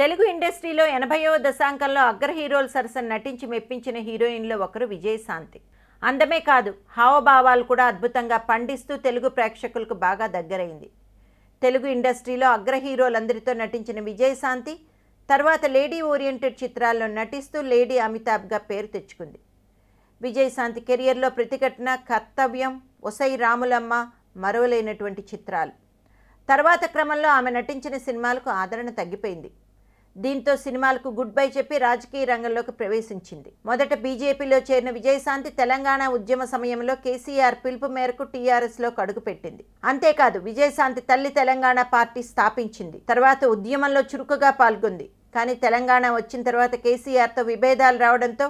తెలుగు ఇండస్ట్రీలో ఎనభైవ దశాంకంలో అగ్ర హీరోల సరసన నటించి మెప్పించిన హీరోయిన్లో ఒకరు విజయశాంతి అందమే కాదు హావభావాలు కూడా అద్భుతంగా పండిస్తూ తెలుగు ప్రేక్షకులకు బాగా దగ్గరైంది తెలుగు ఇండస్ట్రీలో అగ్ర హీరోలందరితో నటించిన విజయశాంతి తర్వాత లేడీ ఓరియంటెడ్ చిత్రాల్లో నటిస్తూ లేడీ అమితాబ్గా పేరు తెచ్చుకుంది విజయశాంతి కెరియర్లో ప్రతిఘటన కర్తవ్యం ఒసై రాములమ్మ మరవలేనటువంటి చిత్రాలు తర్వాత క్రమంలో ఆమె నటించిన సినిమాలకు ఆదరణ తగ్గిపోయింది దీంతో సినిమాలకు గుడ్ బై చెప్పి రాజకీయ రంగంలోకి ప్రవేశించింది మొదట బీజేపీలో చేరిన విజయశాంతి తెలంగాణ ఉద్యమ సమయంలో కేసీఆర్ పిలుపు మేరకు టీఆర్ఎస్లో పెట్టింది అంతేకాదు విజయశాంతి తల్లి తెలంగాణ పార్టీ స్థాపించింది తర్వాత ఉద్యమంలో చురుకుగా పాల్గొంది కానీ తెలంగాణ వచ్చిన తర్వాత కేసీఆర్తో విభేదాలు రావడంతో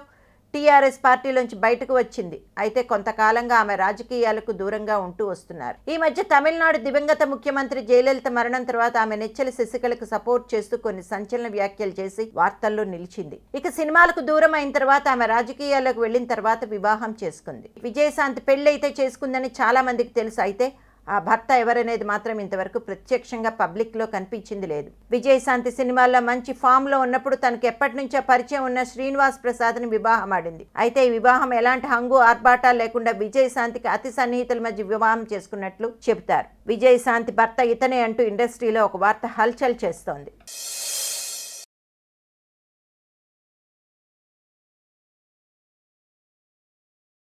టీఆర్ఎస్ నుంచి బయటకు వచ్చింది అయితే కొంతకాలంగా ఆమె రాజకీయాలకు దూరంగా ఉంటూ వస్తున్నారు ఈ మధ్య తమిళనాడు దివంగత ముఖ్యమంత్రి జయలలిత మరణం తర్వాత ఆమె నెచ్చలి శశికళకు సపోర్ట్ చేస్తూ కొన్ని సంచలన వ్యాఖ్యలు చేసి వార్తల్లో నిలిచింది ఇక సినిమాలకు దూరం అయిన తర్వాత ఆమె రాజకీయాల్లోకి వెళ్ళిన తర్వాత వివాహం చేసుకుంది విజయశాంతి పెళ్లి అయితే చేసుకుందని చాలా మందికి తెలుసు అయితే ఆ భర్త ఎవరనేది మాత్రం ఇంతవరకు ప్రత్యక్షంగా పబ్లిక్లో కనిపించింది లేదు విజయశాంతి సినిమాల్లో మంచి ఫామ్లో ఉన్నప్పుడు తనకు ఎప్పటి నుంచో పరిచయం ఉన్న శ్రీనివాస్ ప్రసాద్ని వివాహం ఆడింది అయితే ఈ వివాహం ఎలాంటి హంగు ఆర్భాటాలు లేకుండా విజయశాంతికి అతి సన్నిహితుల మధ్య వివాహం చేసుకున్నట్లు చెబుతారు విజయశాంతి భర్త ఇతనే అంటూ ఇండస్ట్రీలో ఒక వార్త హల్చల్ చేస్తోంది